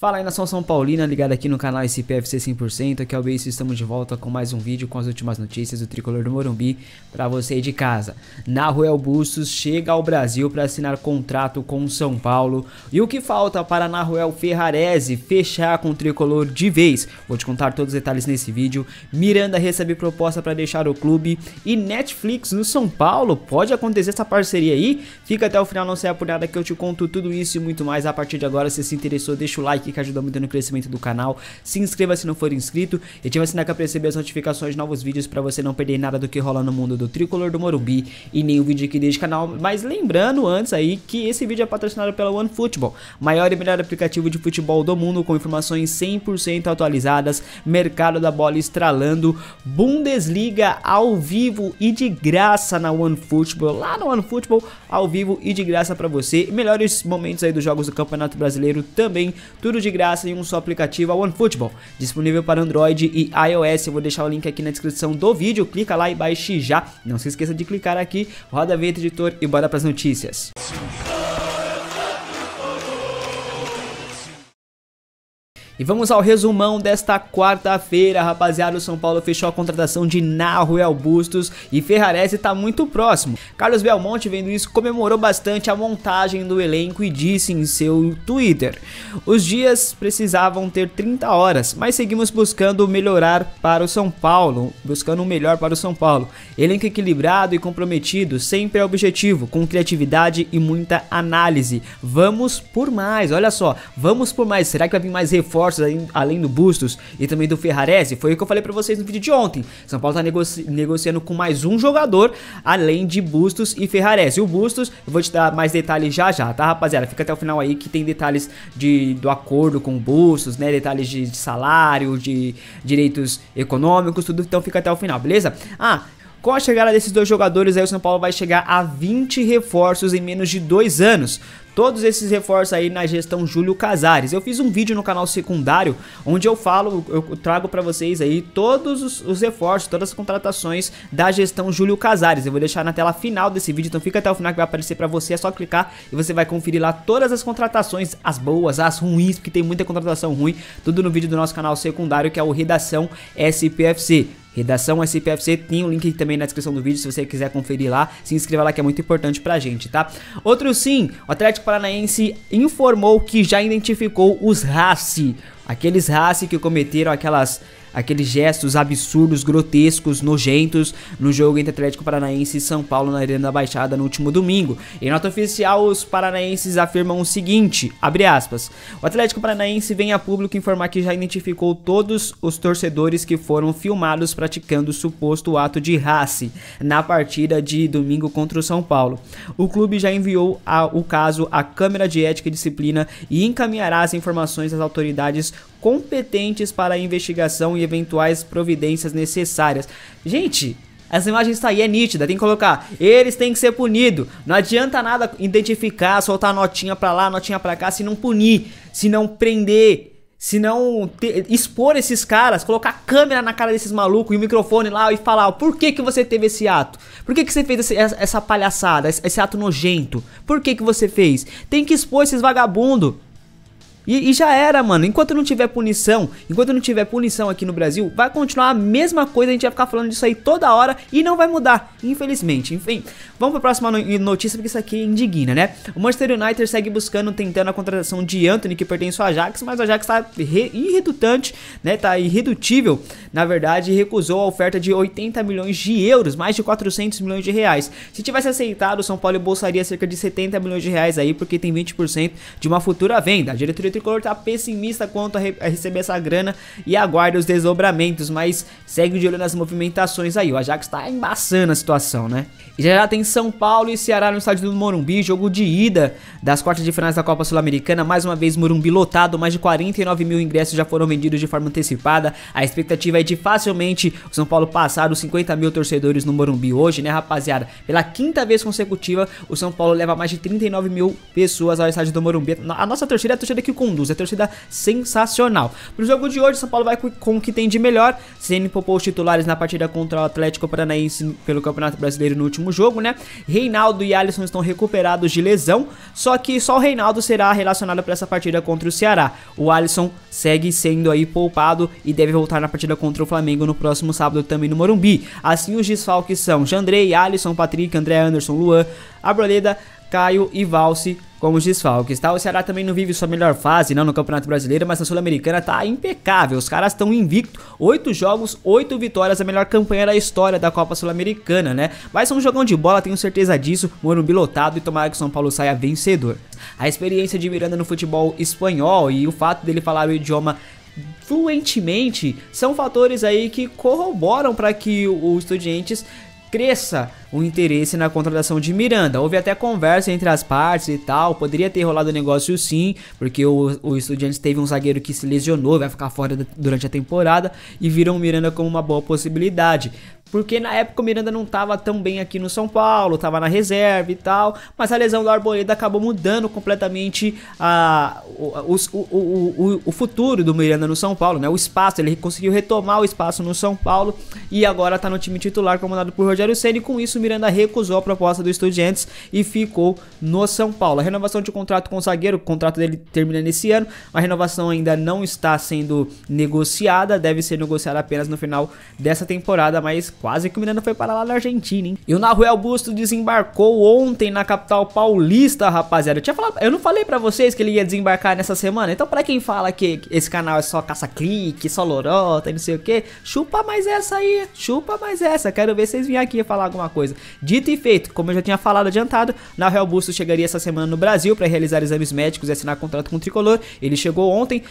Fala aí nação São Paulina, ligado aqui no canal SPFC 100%, aqui é o Beis, estamos de volta com mais um vídeo com as últimas notícias do Tricolor do Morumbi para você aí de casa. Naruel Bustos chega ao Brasil para assinar contrato com o São Paulo e o que falta para Naruel Ferrarese fechar com o Tricolor de vez? Vou te contar todos os detalhes nesse vídeo. Miranda recebe proposta para deixar o clube e Netflix no São Paulo, pode acontecer essa parceria aí? Fica até o final, não saia por nada que eu te conto tudo isso e muito mais a partir de agora. Se se interessou, deixa o like aqui que ajuda muito no crescimento do canal. Se inscreva se não for inscrito e ativa a sininho para receber as notificações de novos vídeos para você não perder nada do que rola no mundo do Tricolor do Morumbi e nenhum vídeo aqui deste canal. Mas lembrando antes aí que esse vídeo é patrocinado pela OneFootball, maior e melhor aplicativo de futebol do mundo com informações 100% atualizadas, mercado da bola estralando, Bundesliga ao vivo e de graça na OneFootball, lá no OneFootball ao vivo e de graça para você, melhores momentos aí dos jogos do Campeonato Brasileiro também, tudo de graça em um só aplicativo, a OneFootball, disponível para Android e iOS. Eu vou deixar o link aqui na descrição do vídeo, clica lá e baixe já. Não se esqueça de clicar aqui, roda a vinheta editor e bora para as notícias. E vamos ao resumão desta quarta-feira, rapaziada. O São Paulo fechou a contratação de Nahuel Bustos e Ferrarese está muito próximo. Carlos Belmonte, vendo isso, comemorou bastante a montagem do elenco e disse em seu Twitter: Os dias precisavam ter 30 horas, mas seguimos buscando melhorar para o São Paulo, buscando o melhor para o São Paulo. Elenco equilibrado e comprometido, sempre é objetivo, com criatividade e muita análise. Vamos por mais, olha só, vamos por mais. Será que vai vir mais reforço? reforços aí, além do Bustos e também do Ferrarese. Foi o que eu falei para vocês no vídeo de ontem. São Paulo tá negoci negociando com mais um jogador, além de Bustos e Ferrarese. O Bustos, eu vou te dar mais detalhes já já, tá, rapaziada? Fica até o final aí que tem detalhes de, do acordo com o Bustos, né? Detalhes de, de salário, de direitos econômicos, tudo. Então fica até o final, beleza? Ah, com a chegada desses dois jogadores, aí o São Paulo vai chegar a 20 reforços em menos de dois anos. Todos esses reforços aí na gestão Júlio Casares. Eu fiz um vídeo no canal secundário onde eu falo, eu trago para vocês aí todos os, os, reforços, todas as contratações da gestão Júlio Casares. Eu vou deixar na tela final desse vídeo, então fica até o final que vai aparecer para você, é só clicar e você vai conferir lá todas as contratações, as boas, as ruins, porque tem muita contratação ruim, tudo no vídeo do nosso canal secundário que é o Redação SPFC. Redação SPFC tem o um link também na descrição do vídeo, se você quiser conferir lá, se inscreva lá que é muito importante pra gente, tá? Outro sim, o Atlético Paranaense informou que já identificou os Rassi, aqueles Rassi que cometeram aquelas aqueles gestos absurdos, grotescos, nojentos no jogo entre Atlético Paranaense e São Paulo na Arena da Baixada no último domingo. Em nota oficial, os paranaenses afirmam o seguinte, aspas, o Atlético Paranaense vem a público informar que já identificou todos os torcedores que foram filmados praticando o suposto ato de race na partida de domingo contra o São Paulo. O clube já enviou a, o caso à Câmara de Ética e Disciplina e encaminhará as informações às autoridades competentes para a investigação e eventuais providências necessárias. Gente, essa imagem está aí, é nítida, tem que colocar. Eles têm que ser punidos. Não adianta nada identificar, soltar notinha pra lá, notinha pra cá, se não punir, se não prender, se não expor esses caras, colocar câmera na cara desses malucos e o microfone lá e falar por que, que você teve esse ato? Por que, que você fez esse, essa palhaçada, esse, esse ato nojento? Por que, que você fez? Tem que expor esses vagabundos. E, e, já era, mano. Enquanto não tiver punição, enquanto não tiver punição aqui no Brasil, vai continuar a mesma coisa. A gente vai ficar falando disso aí toda hora e não vai mudar, infelizmente. Enfim, vamos pra próxima notícia, porque isso aqui é indigna, né? O Manchester United segue buscando, tentando a contratação de Anthony, que pertence ao Ajax, mas o Ajax tá irredutante, né? Tá irredutível, na verdade, e recusou a oferta de 80 milhões de euros, mais de 400 milhões de reais. Se tivesse aceitado, o São Paulo bolsaria cerca de 70 milhões de reais aí, porque tem 20% de uma futura venda. A diretoria tricolor tá pessimista quanto a, re a, receber essa grana e aguarda os desdobramentos, mas segue de olho nas movimentações aí. O Ajax tá embaçando a situação, né? E já já tem São Paulo e Ceará no estádio do Morumbi, jogo de ida das quartas de finais da Copa Sul-Americana. Mais uma vez, Morumbi lotado, mais de 49 mil ingressos já foram vendidos de forma antecipada. A expectativa é de facilmente o São Paulo passar os 50 mil torcedores no Morumbi hoje, né, rapaziada? Pela quinta vez consecutiva, o São Paulo leva mais de 39 mil pessoas ao estádio do Morumbi. A nossa torcida é a torcida que com é A torcida sensacional. No jogo de hoje, São Paulo vai com o que tem de melhor. Sene poupou os titulares na partida contra o Atlético Paranaense pelo Campeonato Brasileiro no último jogo, né? Reinaldo e Alisson estão recuperados de lesão, só que só o Reinaldo será relacionado para essa partida contra o Ceará. O Alisson segue sendo aí poupado e deve voltar na partida contra o Flamengo no próximo sábado também no Morumbi. Assim, os desfalques são Jandrei, Alisson, Patrick, André Anderson, Luan, Abroleda, Caio e Valse como os desfalques, tá? O Ceará também não vive sua melhor fase, não no Campeonato Brasileiro, mas na Sul-Americana tá impecável. Os caras estão invicto, oito jogos, oito vitórias, a melhor campanha da história da Copa Sul-Americana, né? Vai ser é um jogão de bola, tenho certeza disso, Morumbi lotado e tomara que o São Paulo saia vencedor. A experiência de Miranda no futebol espanhol e o fato dele falar o idioma fluentemente são fatores aí que corroboram para que o Estudiantes cresça um interesse na contratação de Miranda. Houve até conversa entre as partes e tal, poderia ter rolado o negócio sim, porque o, o Estudiantes teve um zagueiro que se lesionou, vai ficar fora durante a temporada, e viram Miranda como uma boa possibilidade. Porque na época o Miranda não estava tão bem aqui no São Paulo, estava na reserva e tal. Mas a lesão do Arboleda acabou mudando completamente a, o, o, o, o, futuro do Miranda no São Paulo, né? O espaço, ele conseguiu retomar o espaço no São Paulo e agora está no time titular comandado por Rogério Senna. E com isso o Miranda recusou a proposta do Estudiantes e ficou no São Paulo. A renovação de contrato com o zagueiro, o contrato dele termina nesse ano. A renovação ainda não está sendo negociada, deve ser negociada apenas no final dessa temporada, mas Quase que o menino foi parar lá na Argentina, hein? E o Nahuel Busto desembarcou ontem na capital paulista, rapaziada. Eu, tinha falado, eu não falei pra vocês que ele ia desembarcar nessa semana. Então, pra quem fala que esse canal é só caça-clique, só lorota e não sei o que, chupa mais essa aí. Chupa mais essa. Quero ver vocês virem aqui falar alguma coisa. Dito e feito, como eu já tinha falado adiantado, Nahuel Busto chegaria essa semana no Brasil pra realizar exames médicos e assinar contrato com o Tricolor. Ele chegou ontem,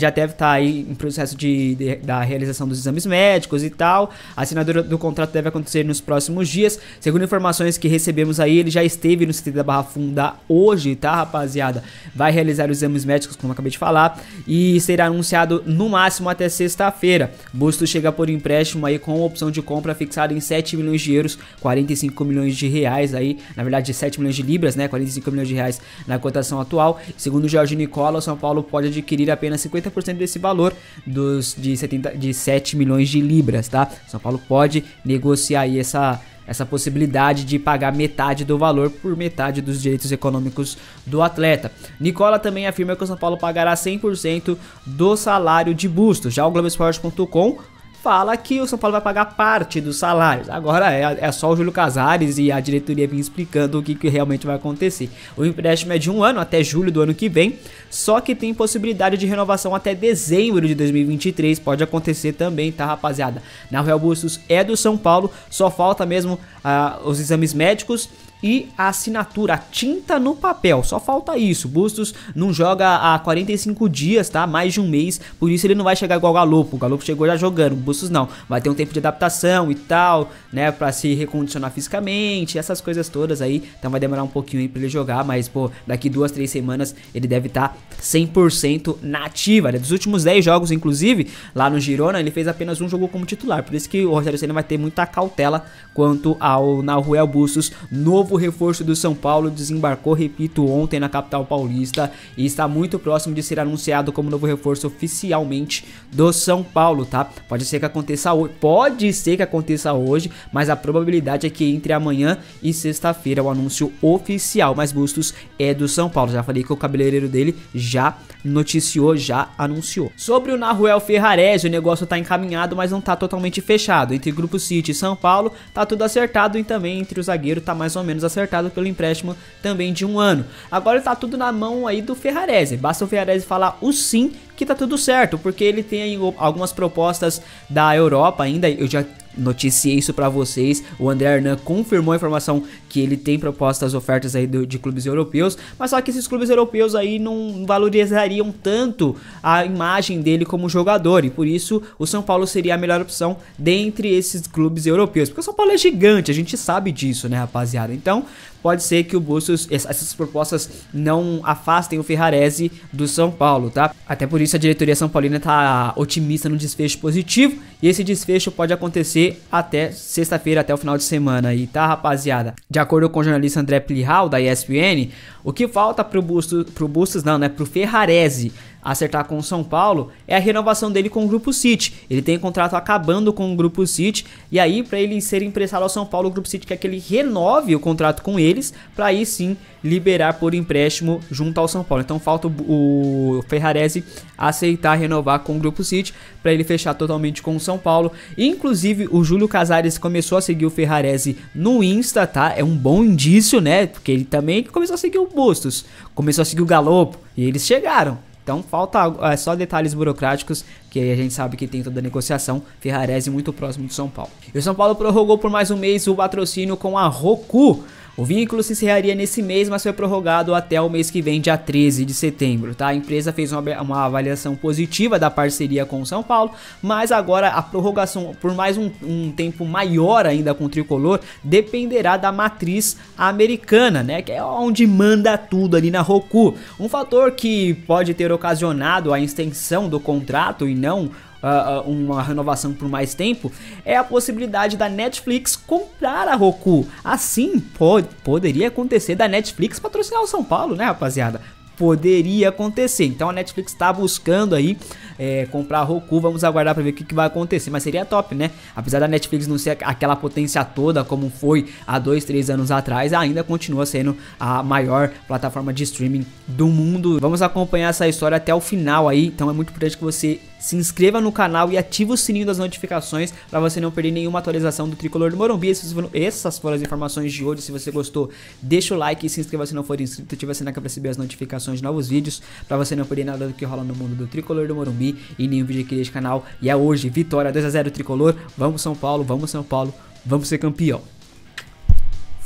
já deve estar tá aí em processo de, de da realização dos exames médicos e tal. Assinador assinatura do do contrato deve acontecer nos próximos dias. Segundo informações que recebemos aí, ele já esteve no CT da Barra Funda hoje, tá, rapaziada? Vai realizar os exames médicos, como acabei de falar, e será anunciado no máximo até sexta-feira. Busto chega por empréstimo aí com opção de compra fixada em 7 milhões de euros, 45 milhões de reais aí, na verdade 7 milhões de libras, né, 45 milhões de reais na cotação atual. Segundo o Jorge Nicola, o São Paulo pode adquirir apenas 50% desse valor dos de 70 de 7 milhões de libras, tá? São Paulo pode negociar aí essa essa possibilidade de pagar metade do valor por metade dos direitos econômicos do atleta. Nicola também afirma que o São Paulo pagará 100% do salário de Bustos. Já o Globoesporte.com fala que o São Paulo vai pagar parte dos salários. Agora é, é só o Júlio Casares e a diretoria vir explicando o que, que realmente vai acontecer. O empréstimo é de um ano até julho do ano que vem, só que tem possibilidade de renovação até dezembro de 2023. Pode acontecer também, tá, rapaziada? Na Real Bustos é do São Paulo, só falta mesmo ah, os exames médicos e a assinatura, a tinta no papel. Só falta isso. Bustos não joga há 45 dias, tá? Mais de um mês. Por isso ele não vai chegar igual o Galopo. O Galopo chegou já jogando. O Bustos não. Vai ter um tempo de adaptação e tal, né? Pra se recondicionar fisicamente, essas coisas todas aí. Então vai demorar um pouquinho aí pra ele jogar. Mas, pô, daqui duas, três semanas ele deve estar tá 100% nativa. Né? Dos últimos 10 jogos, inclusive, lá no Girona, ele fez apenas um jogo como titular. Por isso que o Rogério Senna vai ter muita cautela quanto ao Nahuel Bustos novo novo reforço do São Paulo desembarcou, repito, ontem na capital paulista e está muito próximo de ser anunciado como novo reforço oficialmente do São Paulo, tá? Pode ser que aconteça hoje, pode ser que aconteça hoje, mas a probabilidade é que entre amanhã e sexta-feira o anúncio oficial, mas Bustos é do São Paulo. Já falei que o cabeleireiro dele já noticiou, já anunciou. Sobre o Naruel Ferrarese, o negócio tá encaminhado, mas não tá totalmente fechado. Entre Grupo City e São Paulo, tá tudo acertado e também entre o zagueiro tá mais ou menos menos acertado pelo empréstimo também de um ano. Agora está tudo na mão aí do Ferrarese, basta o Ferrarese falar o sim que tá tudo certo, porque ele tem algumas propostas da Europa ainda, eu já noticiei isso para vocês. O André Hernan confirmou a informação que ele tem propostas ofertas aí de clubes europeus, mas só que esses clubes europeus aí não valorizariam tanto a imagem dele como jogador e por isso o São Paulo seria a melhor opção dentre esses clubes europeus, porque o São Paulo é gigante, a gente sabe disso, né, rapaziada? Então, pode ser que o Bustos, essas propostas não afastem o Ferrarese do São Paulo, tá? Até por isso a diretoria São Paulina tá otimista no desfecho positivo e esse desfecho pode acontecer até sexta-feira, até o final de semana aí, tá, rapaziada? De acordo com o jornalista André Plihal, da ESPN, o que falta pro Bustos, pro Bustos não, né, pro Ferrarese acertar com o São Paulo é a renovação dele com o Grupo City. Ele tem contrato acabando com o Grupo City e aí para ele ser emprestado ao São Paulo, o Grupo City quer que ele renove o contrato com eles para aí sim liberar por empréstimo junto ao São Paulo. Então falta o Ferrarese aceitar renovar com o Grupo City para ele fechar totalmente com o São Paulo. Inclusive o Júlio Casares começou a seguir o Ferrarese no Insta, tá? É um bom indício, né? Porque ele também começou a seguir o Bustos, começou a seguir o Galopo e eles chegaram. Então falta é, só detalhes burocráticos, que aí a gente sabe que tem toda a negociação. Ferrarese muito próximo do São Paulo. E o São Paulo prorrogou por mais um mês o patrocínio com a Roku o vínculo se encerraria nesse mês, mas foi prorrogado até o mês que vem, dia 13 de setembro, tá? A empresa fez uma, uma avaliação positiva da parceria com o São Paulo, mas agora a prorrogação por mais um, um tempo maior ainda com o Tricolor dependerá da matriz americana, né? Que é onde manda tudo ali na Roku. Um fator que pode ter ocasionado a extensão do contrato e não uh, uma renovação por mais tempo, é a possibilidade da Netflix comprar a Roku. Assim, pode, poderia acontecer da Netflix patrocinar o São Paulo, né, rapaziada? poderia acontecer. Então a Netflix está buscando aí é, comprar a Roku. Vamos aguardar para ver o que, que, vai acontecer. Mas seria top, né? Apesar da Netflix não ser aquela potência toda como foi há dois, três anos atrás, ainda continua sendo a maior plataforma de streaming do mundo. Vamos acompanhar essa história até o final aí. Então é muito importante que você se inscreva no canal e ative o sininho das notificações para você não perder nenhuma atualização do Tricolor do Morumbi. Essas foram, essas as informações de hoje. Se você gostou, deixa o like e se inscreva se não for inscrito. Ative a sininho para receber as notificações de novos vídeos para você não perder nada do que rola no mundo do Tricolor do Morumbi e em nenhum vídeo aqui deste canal. E é hoje, vitória 2x0 tricolor. Vamos São Paulo, vamos São Paulo, vamos ser campeão.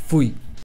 Fui.